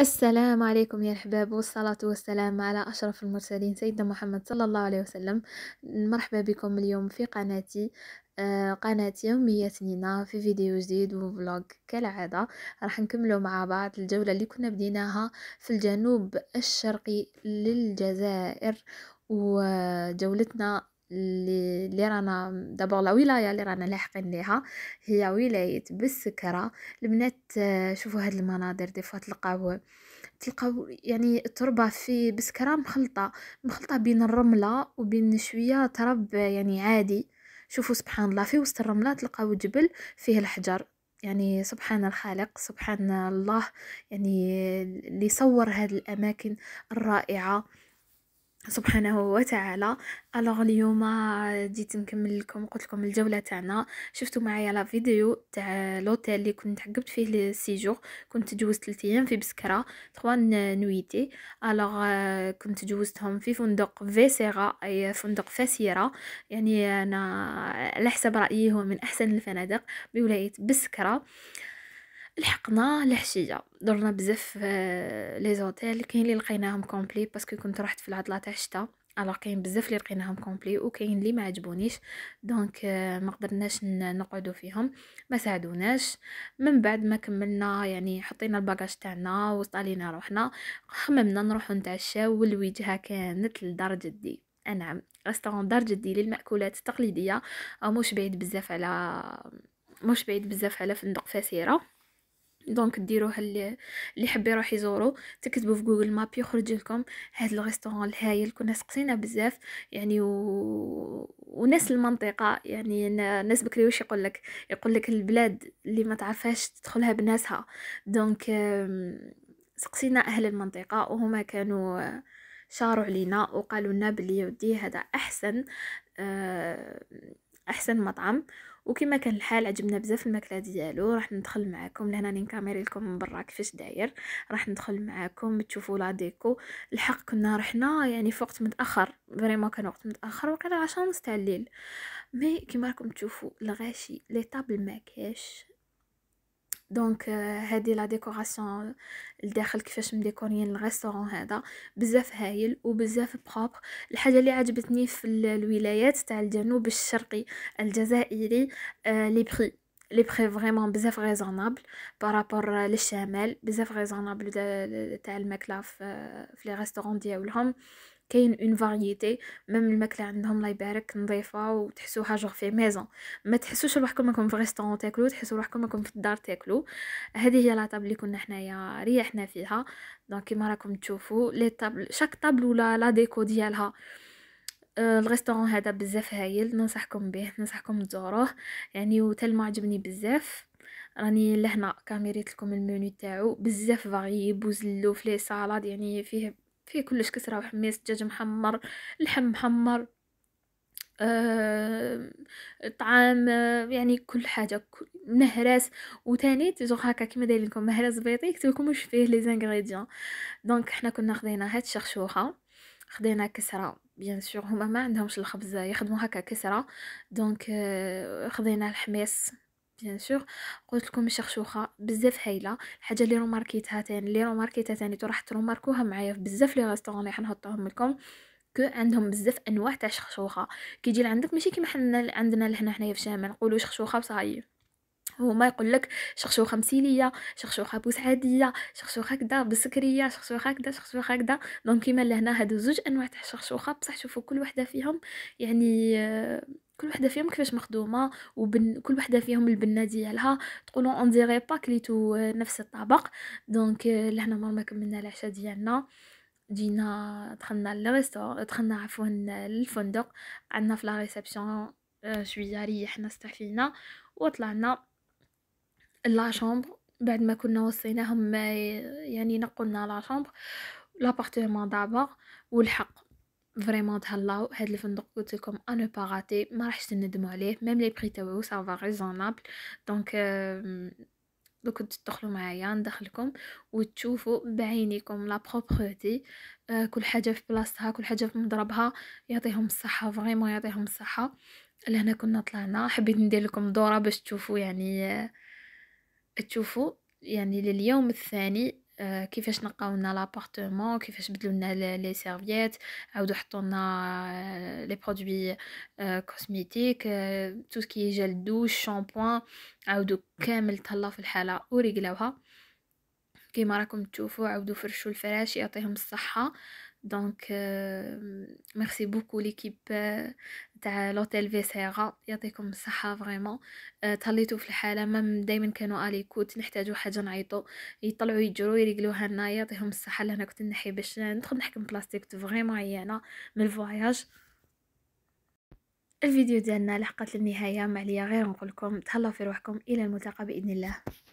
السلام عليكم يا الحباب والصلاة والسلام على أشرف المرسلين سيدنا محمد صلى الله عليه وسلم مرحبا بكم اليوم في قناتي آه، قناة يومية نينا في فيديو جديد وفلوج كالعادة راح نكملو مع بعض الجولة اللي كنا بديناها في الجنوب الشرقي للجزائر وجولتنا اللي, اللي رانا دابور لا ولايه اللي رانا لاحقين ليها هي ولايه بالسكره البنات آه، شوفوا هاد المناظر دي فوا تلقاو تلقاو يعني التربه في بسكره مخلطه مخلطه بين الرمله وبين شويه تراب يعني عادي شوفوا سبحان الله في وسط الرمله تلقاو جبل فيه الحجر يعني سبحان الخالق سبحان الله يعني اللي صور هذه الاماكن الرائعه سبحانه وتعالى الوغ اليوم جيت نكمل لكم قلت لكم الجوله تاعنا شفتوا معايا لا فيديو تاع لوتيل اللي كنت عقبت فيه لي كنت جوزت 3 ايام في بسكره 3 نويتي الوغ كنت جوزتهم في فندق فيسيرا اي فندق فاسيرة يعني انا على حسب رايي هو من احسن الفنادق بولايه بسكره لحقنا لحشية درنا بزاف آه، لي زوتيل كاين اللي لقيناهم كومبلي باسكو كنت رحت في العطله تاع الشتاء الوغ كاين بزاف اللي لقيناهم كومبلي وكاين اللي ما عجبونيش دونك آه، ما قدرناش نقعدوا فيهم ما ساعدوناش من بعد ما كملنا يعني حطينا الباكاج تاعنا وصالينا روحنا خممنا نروحو نتعشاو والوجهه كانت لدار جدي نعم ريستورون دار جدي للمأكولات التقليديه مش بعيد بزاف على مش بعيد بزاف على فندق فاسيره دونك ديروه اللي حبي يروح يزورو تكتبوا في جوجل ماب يخرج لكم هذا الريستوران الهايل كنا سقسينا بزاف يعني و... وناس المنطقه يعني ناس بكري واش يقول لك يقول لك البلاد اللي ما تعرفهاش تدخلها بناسها دونك سقسينا اهل المنطقه وهما كانوا آه، شاروا علينا وقالوا لنا بلي يودي هذا احسن آه، احسن مطعم وكما كان الحال عجبنا بزاف الماكله ديالو راح ندخل معاكم لهنا كاميري لكم من برا كيفاش داير راح ندخل معاكم تشوفوا لا ديكو الحق كنا رحنا يعني في وقت متاخر فريمون كان وقت متاخر وكان عشان نص تاع الليل مي كيما راكم تشوفوا الغاشي لي طابل ما كاش دونك euh, هذه لا ديكوراسيون آه، لداخل كيفاش مديكورين الريستورون هذا بزاف هايل وبزاف بروبر الحاجه اللي عجبتني في الولايات تاع الجنوب الشرقي الجزائري لي بري لي بري فريمون بزاف ريزونابل آه، بارابور للشمال بزاف ريزونابل آه، تاع الماكله في لي ريستورون ديالهم كاين اون فاريتي ميم الماكله عندهم الله يبارك نظيفه وتحسوها جوغ في ميزون ما تحسوش روحكم راكم في ريستورون تاكلو تحسوا روحكم راكم في الدار تاكلو هذه هي لا طابل اللي كنا حنايا ريحنا فيها دونك كيما راكم تشوفوا لي طابل شاك طابل ولا لا ديكو ديالها euh، الريستورون هذا بزاف هايل ننصحكم به ننصحكم تزوروه يعني وتلما عجبني بزاف راني لهنا كاميريت لكم المنيو تاعو بزاف فاري بوزلو فلي سالاد يعني فيه فيه كلش كسره وحميص دجاج محمر لحم محمر أه طعام آه، يعني كل حاجه مهراس وثاني زوغ هكا كيما داير لكم مهراس بيضي يكتب لكم واش فيه لي زانغريديون دونك حنا كنا خدينا هاد الشخشوخة خدينا كسره بيان سور هما ما عندهمش الخبز يخدموا هكا كسره دونك آه، خدينا الحميص بيان سور قلت لكم شخشوخه بزاف هايله الحاجه اللي روماركيتها تاني اللي روماركيتها تاني راح تروماركوها معايا في بزاف لي غاستورون اللي حنحطهم لكم كو عندهم بزاف انواع تاع شخشوخه كيجي لعندك ماشي كيما حنا عندنا لهنا حنايا في الشام نقولوا شخشوخه وصاي هما يقول لك شخشوخه مسيليه شخشوخه بوسعاديه شخشوخه كدا بالسكريه شخشوخه كدا شخشوخه كدا دونك كيما لهنا هادو زوج انواع تاع الشخشوخه بصح شوفوا كل وحده فيهم يعني آه كل وحده فيهم كيفاش مخدومه وبن كل وحده فيهم البنه ديالها تقولوا اون ديري با كليتو نفس الطبق دونك لهنا مرة كملنا العشاء ديالنا جينا دخلنا للريستور دخلنا عفوا للفندق عندنا في لا ريسبسيون آه، شويه ريحنا استعفينا وطلعنا لا شامبر بعد ما كنا وصيناهم يعني نقلنا لا شامبر لابارتمون دابا والحق فريمون تهلاو هاد الفندق قلت لكم انا با غاتي ما راحش تندموا عليه ميم لي بري تاعو سافا ريزونابل دونك لو تدخلوا معايا ندخلكم وتشوفوا بعينيكم لا بروبريتي كل حاجه في بلاصتها كل حاجه في مضربها يعطيهم الصحه فريمون يعطيهم الصحه لهنا كنا طلعنا حبيت ندير لكم دوره باش تشوفوا يعني آه، تشوفوا يعني لليوم الثاني آه، كيفاش نقاو لنا لابارتمون كيفاش بدلوا لنا لي سيرفييت عاودوا حطوا لنا آه، لي برودوي آه، كوزميتيك تو سكي جل دوش شامبوان عاودوا كامل تهلاو في الحاله ورجلوها كيما راكم تشوفوا عاودوا فرشوا الفراش يعطيهم الصحه دونك ميرسي بوكو ليكيب تاع لوتيل فيسيرا يعطيكم الصحه فريمون euh, تهليتو في الحاله مام دائما كانوا الي كوت نحتاجو حاجه نعيطو يطلعوا يجرو يرجلوها لنا يعطيهم الصحه لهنا كنت نحي باش ندخل نحكم بلاستيك فريمون عيانه من الفواياج الفيديو ديالنا لحقت للنهايه ما عليا غير نقولكم تهلاو في روحكم الى الملتقى باذن الله